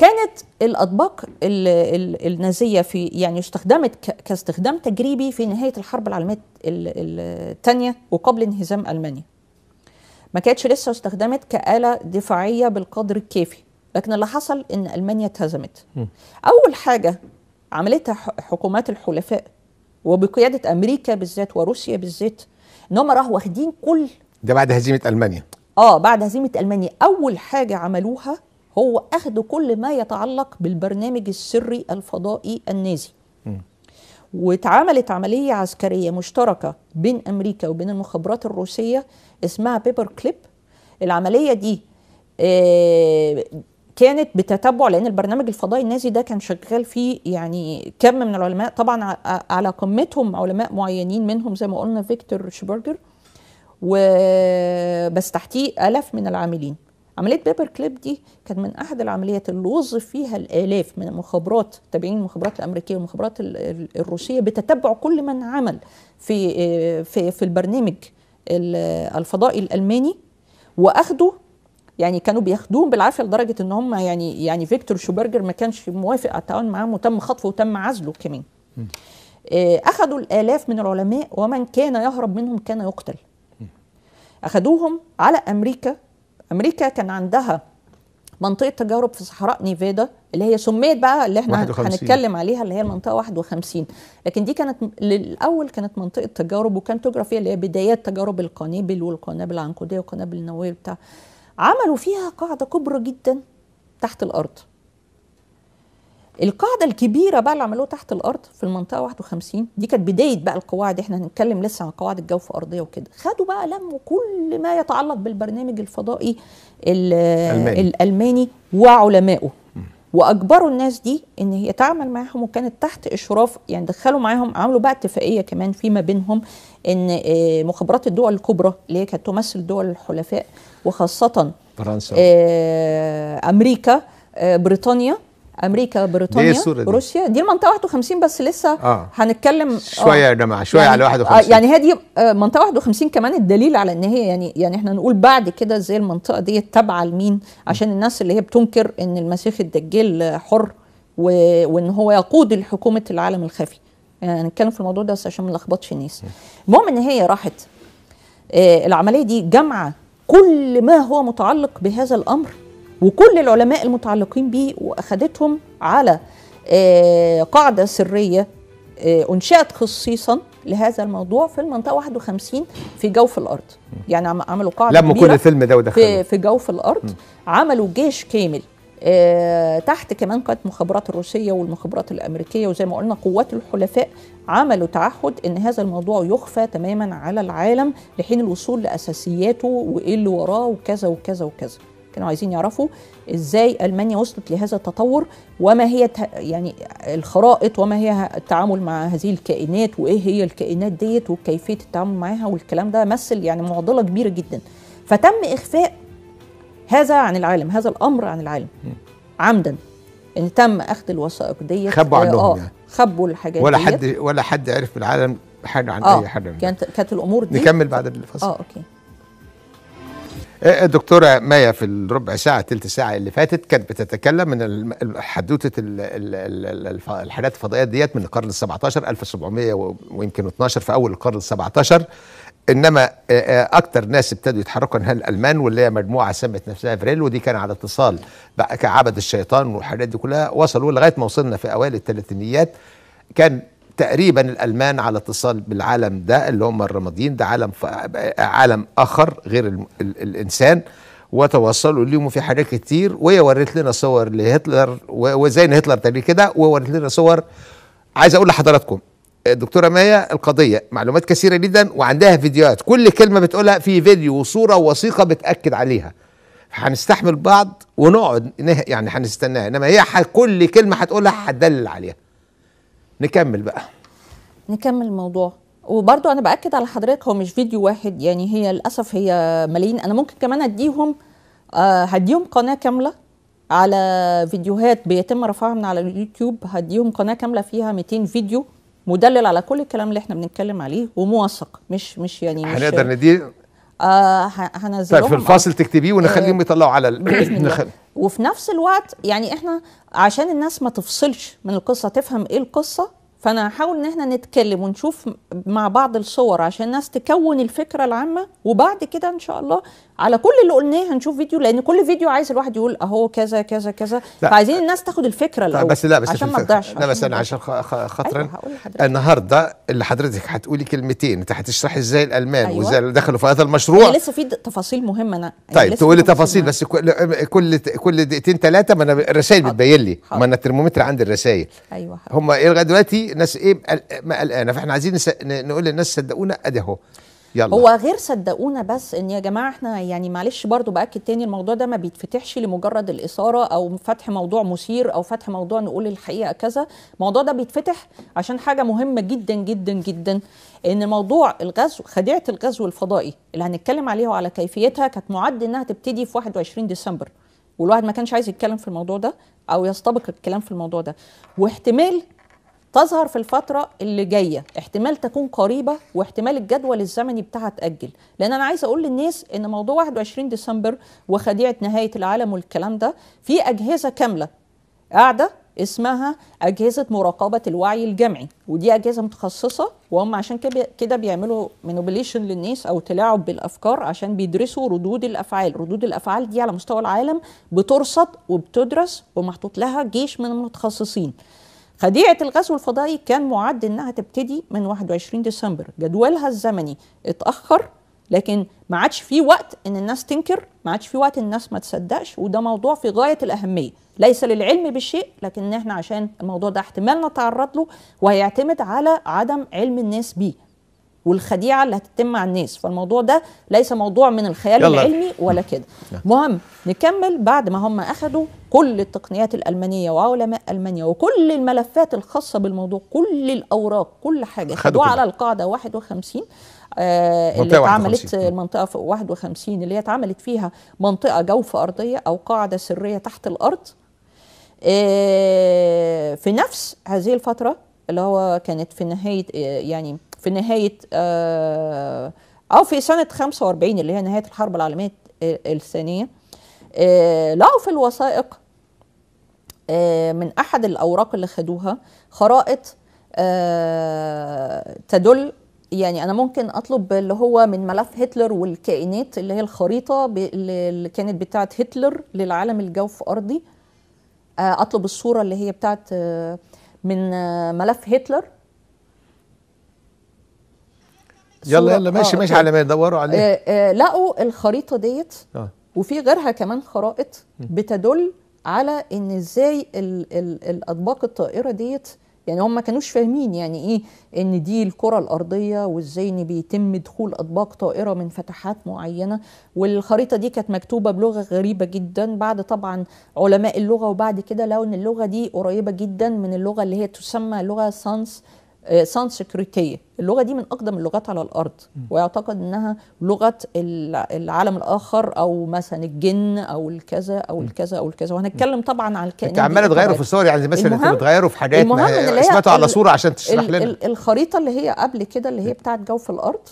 كانت الاطباق النازيه في يعني استخدمت كاستخدام تجريبي في نهايه الحرب العالميه الثانيه وقبل انهزام المانيا ما كانتش لسه استخدمت كآلة دفاعية بالقدر الكافي لكن اللي حصل ان المانيا اتهزمت اول حاجة عملتها حكومات الحلفاء وبقيادة امريكا بالذات وروسيا بالذات ان هم راحوا واخدين كل ده بعد هزيمة المانيا اه بعد هزيمة المانيا اول حاجة عملوها هو أخذ كل ما يتعلق بالبرنامج السري الفضائي النازي واتعملت عملية عسكرية مشتركة بين أمريكا وبين المخابرات الروسية اسمها بيبر كليب العملية دي آه، كانت بتتبع لان البرنامج الفضائي النازي ده كان شغال فيه يعني كم من العلماء طبعا على قمتهم علماء معينين منهم زي ما قلنا فيكتور شبرجر وبس تحتيه الاف من العاملين عمليه بيبر كليب دي كانت من احد العمليات اللي وظف فيها الالاف من المخابرات تابعين المخابرات الامريكيه والمخابرات الروسيه بتتبع كل من عمل في آه، في في البرنامج الفضائي الالماني وأخدوا يعني كانوا بياخدوهم بالعافيه لدرجه ان هم يعني يعني فيكتور شوبرجر ما كانش موافق على التعاون معاهم وتم خطفه وتم عزله كمان. آه، اخذوا الالاف من العلماء ومن كان يهرب منهم كان يقتل. اخذوهم على امريكا امريكا كان عندها منطقه تجارب في صحراء نيفادا اللي هي سميت بقى اللي احنا 51. هنتكلم عليها اللي هي المنطقه 51 لكن دي كانت للاول كانت منطقه تجارب وكان تجرى فيها اللي هي بدايات تجارب القنابل والقنابل العنقوديه والقنابل النوويه بتاع عملوا فيها قاعده كبرى جدا تحت الارض القاعده الكبيره بقى اللي عملوها تحت الارض في المنطقه 51 دي كانت بدايه بقى القواعد احنا هنتكلم لسه عن قواعد الجوف ارضيه وكده خدوا بقى لموا كل ما يتعلق بالبرنامج الفضائي الالماني, الألماني وعلمائه واجبروا الناس دي ان هي تعمل معاهم وكانت تحت اشراف يعني دخلوا معاهم عملوا بقى اتفاقيه كمان فيما بينهم ان آه، مخابرات الدول الكبرى اللي هي كانت تمثل دول الحلفاء وخاصه فرنسا آه، امريكا آه، بريطانيا امريكا بريطانيا دي روسيا دي المنطقه 51 بس لسه آه. هنتكلم شويه يا آه. جماعه شويه يعني على 51 آه يعني هي دي آه، منطقه 51 كمان الدليل على ان هي يعني يعني احنا نقول بعد كده ازاي المنطقه دي تابعه لمين عشان الناس اللي هي بتنكر ان المسيح الدجال حر وان هو يقود حكومه العالم الخفي يعني هنتكلم في الموضوع ده بس عشان ما نلخبطش الناس المهم ان هي راحت آه العمليه دي جامعه كل ما هو متعلق بهذا الامر وكل العلماء المتعلقين به واخدتهم على آه، قاعده سريه آه، انشات خصيصا لهذا الموضوع في المنطقه 51 في جوف الارض يعني عملوا قاعده لما كل الفيلم ده ودخلوا في, في جوف الارض عملوا جيش كامل آه، تحت كمان قاعده المخابرات الروسيه والمخابرات الامريكيه وزي ما قلنا قوات الحلفاء عملوا تعهد ان هذا الموضوع يخفى تماما على العالم لحين الوصول لاساسياته وايه اللي وراه وكذا وكذا وكذا كانوا عايزين يعرفوا ازاي المانيا وصلت لهذا التطور وما هي يعني الخرائط وما هي التعامل مع هذه الكائنات وايه هي الكائنات ديت وكيفيه التعامل معاها والكلام ده مثل يعني معضله كبيره جدا فتم اخفاء هذا عن العالم هذا الامر عن العالم عمدا ان يعني تم اخذ الوثائق ديت خبوا آه، عنهم آه يعني. خبوا الحاجات ولا حد ولا حد عرف بالعالم حاجه عن آه اي حاجه كانت كانت الامور دي نكمل بعد الفصل اه اوكي إيه، الدكتوره مايا في الربع ساعه ثلث ساعه اللي فاتت كانت بتتكلم من حدوته الحالات الفضائيه ديت من القرن ال17 1700 ويمكن 12 في اول القرن ال17 انما اكتر ناس ابتدوا يتحركوا انها الالمان واللي هي مجموعه سمت نفسها فريل ودي كان على اتصال كعبد الشيطان والحاجات دي كلها وصلوا لغايه ما وصلنا في اوائل الثلاثينيات كان تقريبا الالمان على اتصال بالعالم ده اللي هم الرماديين ده عالم عالم اخر غير ال ال الانسان وتوصلوا ليهم في حاجات كتير وهي وريت لنا صور لهتلر وزي ان هتلر تاني كده ووريت لنا صور عايز اقول لحضراتكم الدكتوره مايا القضيه معلومات كثيره جدا وعندها فيديوهات كل كلمه بتقولها في فيديو وصوره ووثيقه بتاكد عليها هنستحمل بعض ونقعد يعني هنستناها انما هي كل كلمه هتقولها هتدلل عليها نكمل بقى نكمل الموضوع وبرضو انا باكد على حضرتك هو مش فيديو واحد يعني هي للاسف هي ملايين انا ممكن كمان اديهم آه هديهم قناه كامله على فيديوهات بيتم رفعها من على اليوتيوب هديهم قناه كامله فيها 200 فيديو مدلل على كل الكلام اللي احنا بنتكلم عليه وموثق مش مش يعني مش هنقدر ندي آه هنزلهم طيب، في الفاصل تكتبيه ونخليهم آه يطلعوا على وفي نفس الوقت يعني احنا عشان الناس ما تفصلش من القصه تفهم ايه القصه فانا هحاول ان احنا نتكلم ونشوف مع بعض الصور عشان الناس تكون الفكره العامه وبعد كده ان شاء الله على كل اللي قلناه هنشوف فيديو لان كل فيديو عايز الواحد يقول اهو كذا كذا كذا فعايزين الناس تاخد الفكره طيب، الاول بس لا بس عشان ما تضيعش لا بس انا عشان أيوة، خاطر النهارده اللي حضرتك هتقولي كلمتين انت هتشرحي ازاي الالمان أيوة وازاي دخلوا في هذا المشروع أنا لسه في تفاصيل مهمه انا طيب تقولي تفاصيل بس كل كل كل دقيقتين ثلاثه ما انا الرسائل بتبين لي ما انا الترمومتر عندي الرسائل ايوه هم لغايه دلوقتي ناس ايه قلقانه فاحنا عايزين نقول للناس صدقونا ادي اهو يلا. هو غير صدقونا بس ان يا جماعه احنا يعني معلش برضو باكد تاني الموضوع ده ما بيتفتحش لمجرد الاثاره او فتح موضوع مثير او فتح موضوع نقول الحقيقه كذا الموضوع ده بيتفتح عشان حاجه مهمه جدا جدا جدا ان موضوع الغزو خديعه الغزو الفضائي اللي هنتكلم عليها وعلى كيفيتها كانت معد انها تبتدي في 21 ديسمبر والواحد ما كانش عايز يتكلم في الموضوع ده او يستبق الكلام في الموضوع ده واحتمال تظهر في الفترة اللي جاية احتمال تكون قريبة واحتمال الجدول الزمني بتاعها تأجل لأن أنا عايز أقول للناس إن موضوع 21 ديسمبر وخديعة نهاية العالم والكلام ده في أجهزة كاملة قاعدة اسمها أجهزة مراقبة الوعي الجمعي ودي أجهزة متخصصة وهم عشان كده بيعملوا منوبليشن للناس أو تلاعب بالأفكار عشان بيدرسوا ردود الأفعال ردود الأفعال دي على مستوى العالم بترصد وبتدرس ومحطوط لها جيش من المتخصصين خديعة الغزو الفضائي كان معد انها تبتدي من 21 ديسمبر جدولها الزمني اتأخر لكن ما عادش في وقت ان الناس تنكر ما عادش في وقت الناس ما تصدقش وده موضوع في غاية الأهمية ليس للعلم بالشيء لكن احنا عشان الموضوع ده احتمال نتعرض له وهيعتمد على عدم علم الناس بيه والخديعه اللي هتتم مع الناس فالموضوع ده ليس موضوع من الخيال يلا. العلمي ولا كده مهم نكمل بعد ما هم أخدوا كل التقنيات الالمانيه وعلماء المانيا وكل الملفات الخاصه بالموضوع كل الاوراق كل حاجه خدوها على القاعده 51 آه اللي اتعملت المنطقه 51 اللي هي اتعملت فيها منطقه جوف ارضيه او قاعده سريه تحت الارض آه في نفس هذه الفتره اللي هو كانت في نهايه آه، يعني في نهايه آه او في سنه 45 اللي هي نهايه الحرب العالميه الثانيه آه، لقوا في الوثائق آه، من احد الاوراق اللي خدوها خرائط آه، تدل يعني انا ممكن اطلب اللي هو من ملف هتلر والكائنات اللي هي الخريطه اللي كانت بتاعه هتلر للعالم الجوف ارضي اطلب الصوره اللي هي بتاعه من ملف هتلر يلا يلا ماشي آه ماشي على ما يدوروا عليه آه آه لقوا الخريطه ديت آه. وفي غيرها كمان خرائط بتدل على ان ازاي الـ الـ الاطباق الطائره ديت يعني هم ما كانوش فاهمين يعني ايه ان دي الكره الارضيه وازاي ان بيتم دخول اطباق طائره من فتحات معينه والخريطه دي كانت مكتوبه بلغه غريبه جدا بعد طبعا علماء اللغه وبعد كده لقوا ان اللغه دي قريبه جدا من اللغه اللي هي تسمى لغه سانس سانسكريتيه اللغه دي من اقدم اللغات على الارض ويعتقد انها لغه العالم الاخر او مثلا الجن او الكذا او الكذا او الكذا وهنتكلم طبعا على الكائنات انت عماله تغيره في الصور يعني مثلا انت بتغيره في حاجات المهم اللي يعني هي على صوره عشان تشرح لنا الخريطه اللي هي قبل كده اللي هي بتاعت جوف الارض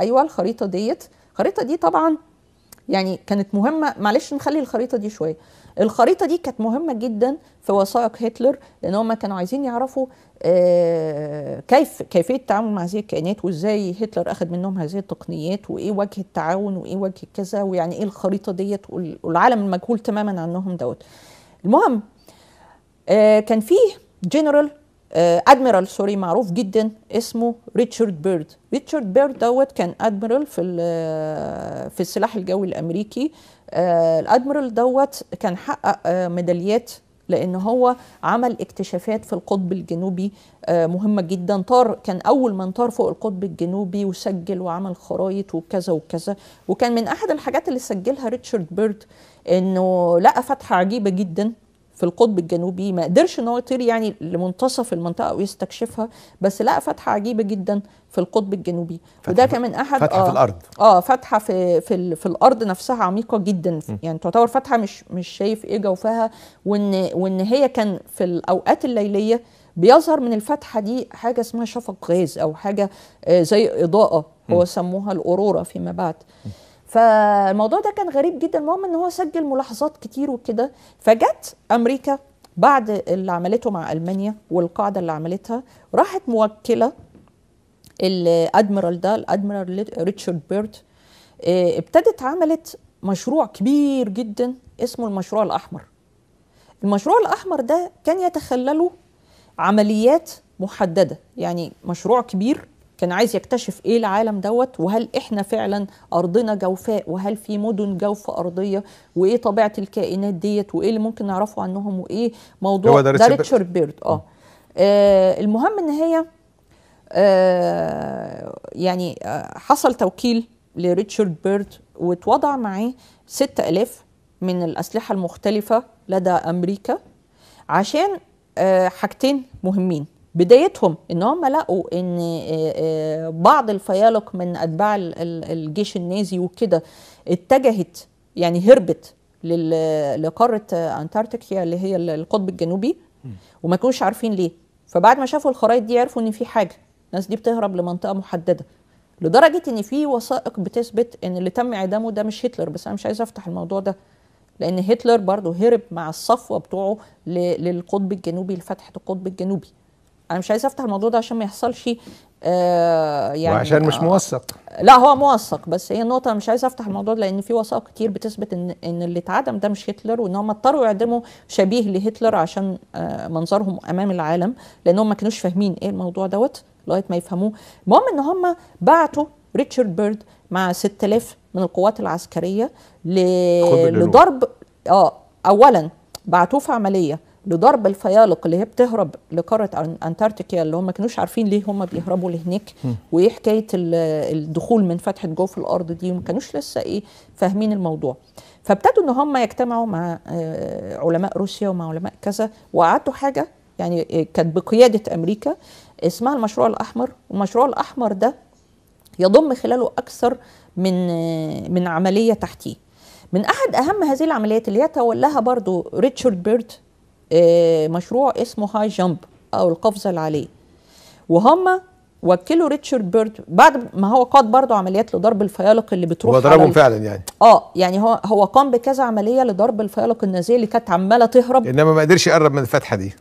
ايوه الخريطه ديت الخريطه دي طبعا يعني كانت مهمه معلش نخلي الخريطه دي شويه الخريطه دي كانت مهمه جدا في وثائق هتلر لان هم كانوا عايزين يعرفوا آه، كيف كيفيه التعامل مع هذه الكائنات وازاي هتلر اخذ منهم هذه التقنيات وايه وجه التعاون وايه وجه كذا ويعني ايه الخريطه ديت والعالم المجهول تماما عنهم دوت المهم آه، كان فيه جنرال ادميرال آه، سوري معروف جدا اسمه ريتشارد بيرد ريتشارد بيرد دوت كان ادميرال في آه، في السلاح الجوي الامريكي آه، الادميرال دوت كان حقق ميداليات لان هو عمل اكتشافات في القطب الجنوبي مهمه جدا طار كان اول من طار فوق القطب الجنوبي وسجل وعمل خرايط وكذا وكذا وكان من احد الحاجات اللي سجلها ريتشارد بيرد انه لقى فتحه عجيبه جدا في القطب الجنوبي ما قدرش ان هو يطير يعني لمنتصف المنطقه ويستكشفها بس لقى فتحه عجيبه جدا في القطب الجنوبي وده وده كمان احد فتحه آه في الارض اه فتحه في في, في الارض نفسها عميقه جدا م. يعني تعتبر فتحه مش مش شايف ايه جوفها وان وان هي كان في الاوقات الليليه بيظهر من الفتحه دي حاجه اسمها شفق غاز او حاجه آه زي اضاءه هو سموها الاورورا فيما بعد م. فالموضوع ده كان غريب جدا المهم ان هو سجل ملاحظات كتير وكده فجت امريكا بعد اللي عملته مع المانيا والقاعده اللي عملتها راحت موكله الادميرال ده الادميرال ريتشارد بيرد آه، ابتدت عملت مشروع كبير جدا اسمه المشروع الاحمر المشروع الاحمر ده كان يتخلله عمليات محدده يعني مشروع كبير كان عايز يكتشف ايه العالم دوت وهل احنا فعلا ارضنا جوفاء وهل في مدن جوفة ارضيه وايه طبيعه الكائنات ديت وايه اللي ممكن نعرفه عنهم وايه موضوع ده ريتشارد بيرد آه. اه المهم ان هي آه يعني آه حصل توكيل لريتشارد بيرد واتوضع معاه 6000 من الأسلحة المختلفة لدى أمريكا عشان آه حاجتين مهمين بدايتهم ان هم لقوا ان آه، آه، بعض الفيالق من اتباع الجيش النازي وكده اتجهت يعني هربت لقاره انتاركتيكا اللي هي القطب الجنوبي وما كانوش عارفين ليه فبعد ما شافوا الخرائط دي عرفوا ان في حاجه الناس دي بتهرب لمنطقه محدده لدرجه ان في وثائق بتثبت ان اللي تم اعدامه ده مش هتلر بس انا مش عايزه افتح الموضوع ده لان هتلر برضه هرب مع الصفوه بتوعه للقطب الجنوبي لفتحه القطب الجنوبي انا مش عايزه افتح الموضوع ده عشان ما يحصلش آه يعني وعشان مش آه، موثق آه لا هو موثق بس هي النقطه مش عايزه افتح الموضوع ده لان في وثائق كتير بتثبت ان ان اللي اتعدم ده مش هتلر وان هم اضطروا يعدموا شبيه لهتلر عشان آه منظرهم امام العالم لانهم ما كانوش فاهمين ايه الموضوع دوت لغايه ما يفهموه المهم ان هم بعتوا ريتشارد بيرد مع 6000 من القوات العسكريه ل... لضرب اه اولا بعتوه في عمليه لضرب الفيالق اللي هي بتهرب لقاره انتاركتيكا اللي هم ما كانوش عارفين ليه هم بيهربوا لهناك وايه حكايه الدخول من فتحه جوف الارض دي وما كانوش لسه ايه فاهمين الموضوع فابتدوا ان هم يجتمعوا مع آه، علماء روسيا ومع علماء كذا وقعدوا حاجه يعني آه، كانت بقياده امريكا اسمها المشروع الاحمر والمشروع الاحمر ده يضم خلاله اكثر من آه، من عمليه تحتيه من احد اهم هذه العمليات اللي يتولاها برضو ريتشارد بيرد آه، مشروع اسمه هاي جامب او القفزه العاليه وهم وكلوا ريتشارد بيرد بعد ما هو قاد برضه عمليات لضرب الفيالق اللي بتروح هو ضربهم فعلا يعني اه يعني هو هو قام بكذا عمليه لضرب الفيالق النازيه اللي كانت عماله تهرب انما ما قدرش يقرب من الفتحه دي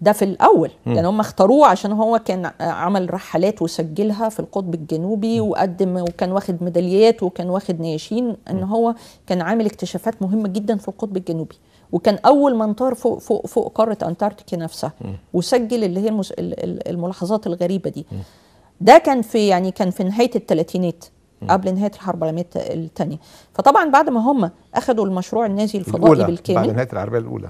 ده في الاول م. يعني هم اختاروه عشان هو كان عمل رحلات وسجلها في القطب الجنوبي وقدم وكان واخد ميداليات وكان واخد نياشين ان هو كان عامل اكتشافات مهمه جدا في القطب الجنوبي وكان اول من طار فوق فوق فوق قاره انتاركتيكا نفسها وسجل اللي هي المس... الملاحظات الغريبه دي ده كان في يعني كان في نهايه الثلاثينات قبل نهايه الحرب العالميه الثانيه فطبعا بعد ما هم اخذوا المشروع النازي الفضائي الأولى بالكامل بعد نهايه العربيه الاولى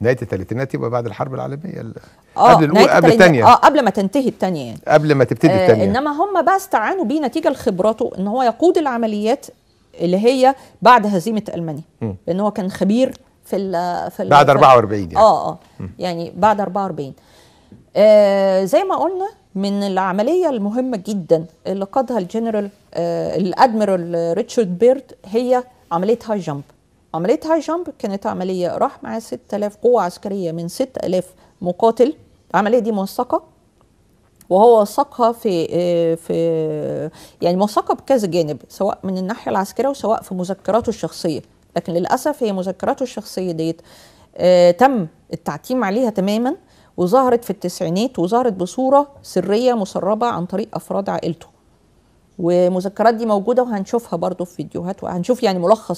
نهايه الثلاثينات يبقى بعد الحرب العالميه ال... اه قبل الاولى قبل الثانيه اه قبل ما تنتهي الثانيه يعني قبل ما تبتدي الثانيه آه انما هم بقى استعانوا بيه نتيجه لخبراته ان هو يقود العمليات اللي هي بعد هزيمه المانيا لان هو كان خبير في ال في ال بعد 44 يعني اه اه يعني بعد 44 آه زي ما قلنا من العملية المهمة جدا اللي قادها الجنرال آه الأدميرال ريتشارد بيرد هي عملية هاي جامب عملية هاي جامب كانت عملية راح معاه 6000 قوة عسكرية من 6000 مقاتل العملية دي موثقة وهو وثقها في آه، في يعني موثقه بكذا جانب سواء من الناحيه العسكريه وسواء في مذكراته الشخصيه لكن للاسف هي مذكراته الشخصيه ديت آه، تم التعتيم عليها تماما وظهرت في التسعينات وظهرت بصوره سريه مسربه عن طريق افراد عائلته والمذكرات دي موجوده وهنشوفها برضو في فيديوهات وهنشوف يعني ملخص